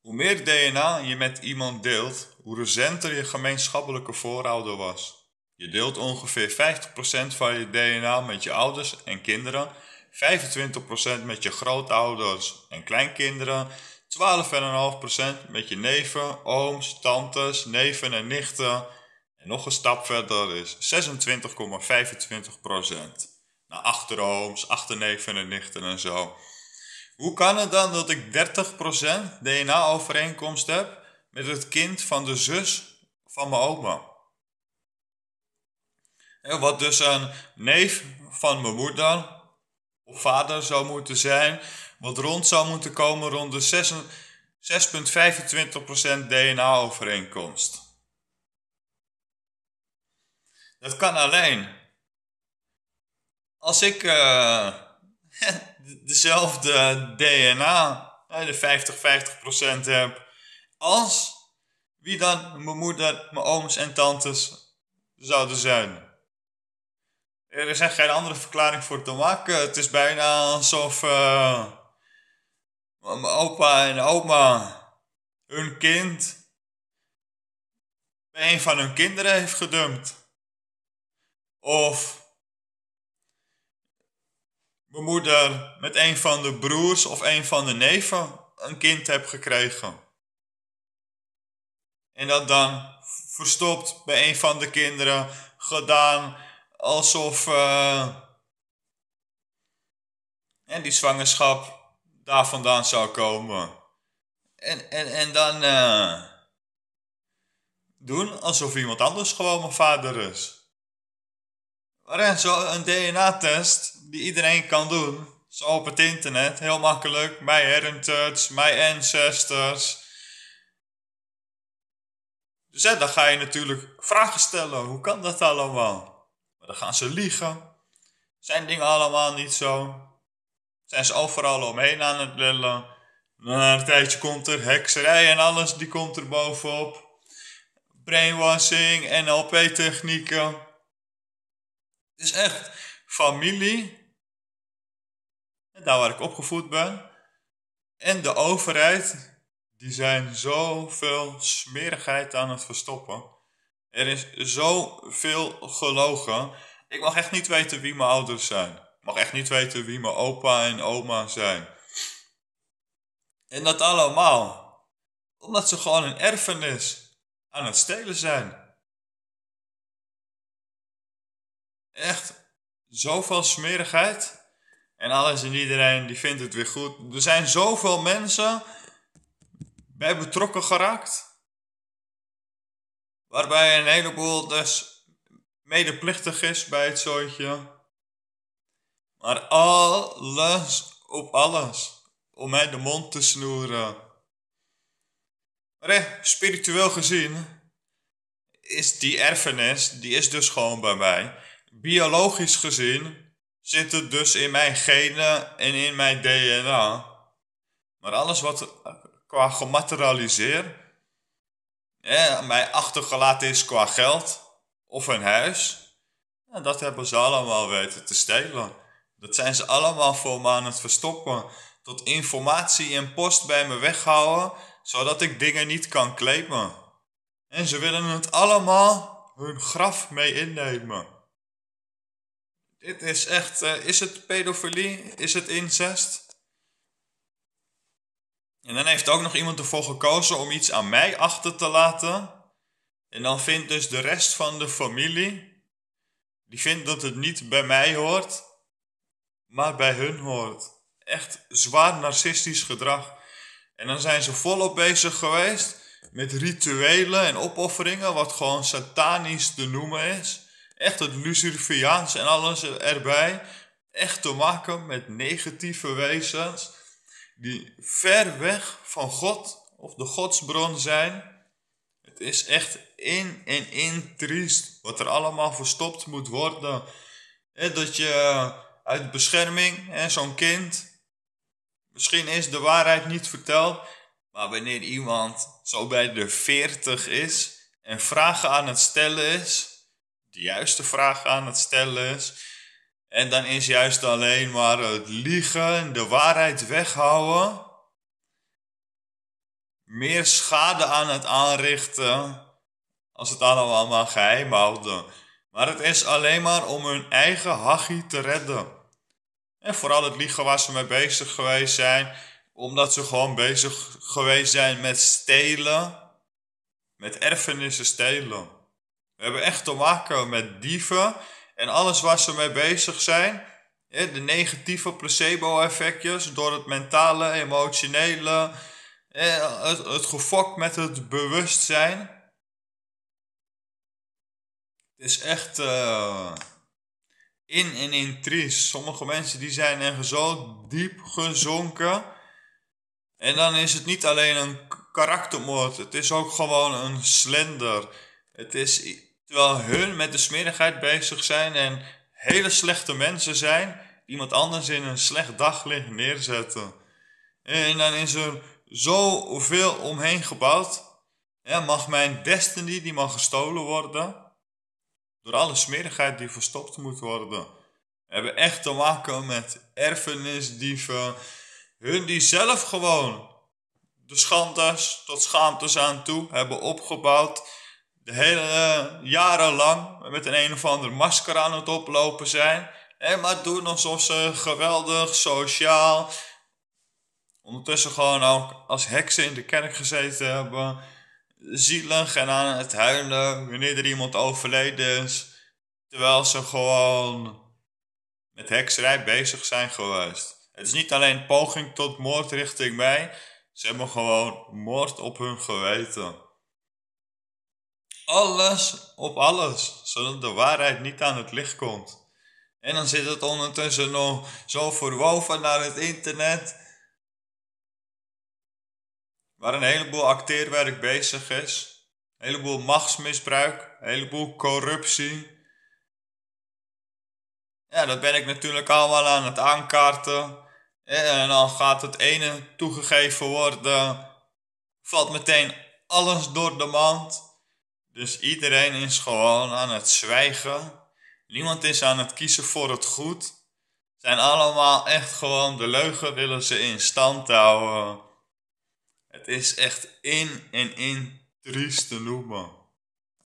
Hoe meer DNA je met iemand deelt, hoe recenter je gemeenschappelijke voorouder was. Je deelt ongeveer 50% van je DNA met je ouders en kinderen, 25% met je grootouders en kleinkinderen, 12,5% met je neven, ooms, tantes, neven en nichten. En nog een stap verder is 26,25%. Naar nou, achterooms, achterneven en nichten en zo. Hoe kan het dan dat ik 30% DNA-overeenkomst heb met het kind van de zus van mijn oma? Wat dus een neef van mijn moeder of vader zou moeten zijn, wat rond zou moeten komen rond de 6,25% DNA-overeenkomst. Dat kan alleen. Als ik. Eh, dezelfde DNA, de 50-50% heb, als wie dan mijn moeder, mijn ooms en tantes zouden zijn. Er is echt geen andere verklaring voor te maken. Het is bijna alsof eh, mijn opa en oma hun kind bij een van hun kinderen heeft gedumpt. Of mijn moeder met een van de broers of een van de neven een kind heb gekregen. En dat dan verstopt bij een van de kinderen gedaan alsof eh, en die zwangerschap daar vandaan zou komen. En, en, en dan eh, doen alsof iemand anders gewoon mijn vader is. Renzo, een DNA-test die iedereen kan doen. Zo op het internet, heel makkelijk. My heritage, my ancestors. Dus hè, dan ga je natuurlijk vragen stellen. Hoe kan dat allemaal? Maar dan gaan ze liegen. Zijn dingen allemaal niet zo? Zijn ze overal omheen aan het lullen? Na een tijdje komt er hekserij en alles, die komt er bovenop. Brainwashing, NLP-technieken. Het is echt familie, daar waar ik opgevoed ben, en de overheid, die zijn zoveel smerigheid aan het verstoppen. Er is zoveel gelogen. Ik mag echt niet weten wie mijn ouders zijn. Ik mag echt niet weten wie mijn opa en oma zijn. En dat allemaal omdat ze gewoon een erfenis aan het stelen zijn. echt zoveel smerigheid. En alles en iedereen die vindt het weer goed. Er zijn zoveel mensen bij betrokken geraakt. Waarbij een heleboel dus medeplichtig is bij het zooitje. Maar alles op alles. Om mij de mond te snoeren. Maar eh, spiritueel gezien is die erfenis, die is dus gewoon bij mij. Biologisch gezien zit het dus in mijn genen en in mijn DNA. Maar alles wat qua gematerialiseer mij achtergelaten is qua geld of een huis, dat hebben ze allemaal weten te stelen. Dat zijn ze allemaal voor me aan het verstoppen. Tot informatie en post bij me weghouden, zodat ik dingen niet kan claimen. En ze willen het allemaal hun graf mee innemen. Dit is echt, eh, is het pedofilie? Is het incest? En dan heeft ook nog iemand ervoor gekozen om iets aan mij achter te laten. En dan vindt dus de rest van de familie, die vindt dat het niet bij mij hoort, maar bij hun hoort. Echt zwaar narcistisch gedrag. En dan zijn ze volop bezig geweest met rituelen en opofferingen, wat gewoon satanisch te noemen is echt het Luciferiaans en alles erbij, echt te maken met negatieve wezens die ver weg van God of de godsbron zijn. Het is echt in en in triest wat er allemaal verstopt moet worden. Dat je uit bescherming, zo'n kind, misschien is de waarheid niet verteld, maar wanneer iemand zo bij de 40 is en vragen aan het stellen is, de juiste vraag aan het stellen is. En dan is juist alleen maar het liegen, de waarheid weghouden. Meer schade aan het aanrichten als het allemaal geheim houden. Maar het is alleen maar om hun eigen hachie te redden. En vooral het liegen waar ze mee bezig geweest zijn, omdat ze gewoon bezig geweest zijn met stelen, met erfenissen stelen. We hebben echt te maken met dieven. En alles waar ze mee bezig zijn, de negatieve placebo-effectjes door het mentale, emotionele, het, het gefok met het bewustzijn. Het is echt eh, in en in triest. Sommige mensen die zijn er zo diep gezonken. En dan is het niet alleen een karaktermoord, het is ook gewoon een slender. Het is Terwijl hun met de smerigheid bezig zijn en hele slechte mensen zijn, iemand anders in een slecht daglicht neerzetten. En dan is er zoveel omheen gebouwd. mag mijn destiny, die mag gestolen worden. Door alle smerigheid die verstopt moet worden. We hebben echt te maken met erfenisdieven. Hun die zelf gewoon de schandes tot schaamtes aan toe hebben opgebouwd de hele eh, jarenlang met een een of ander masker aan het oplopen zijn. En maar doen alsof ze eh, geweldig, sociaal. Ondertussen gewoon ook als heksen in de kerk gezeten hebben. Zielig en aan het huilen wanneer er iemand overleden is. Terwijl ze gewoon met hekserij bezig zijn geweest. Het is niet alleen poging tot moord richting mij. Ze hebben gewoon moord op hun geweten alles op alles, zodat de waarheid niet aan het licht komt. En dan zit het ondertussen nog zo verwoven naar het internet, waar een heleboel acteerwerk bezig is. Een heleboel machtsmisbruik, een heleboel corruptie. Ja, dat ben ik natuurlijk allemaal aan het aankaarten. En dan gaat het ene toegegeven worden. Valt meteen alles door de mand. Dus iedereen is gewoon aan het zwijgen. Niemand is aan het kiezen voor het goed. Zijn allemaal echt gewoon de leugen willen ze in stand houden. Het is echt in en in triest te noemen.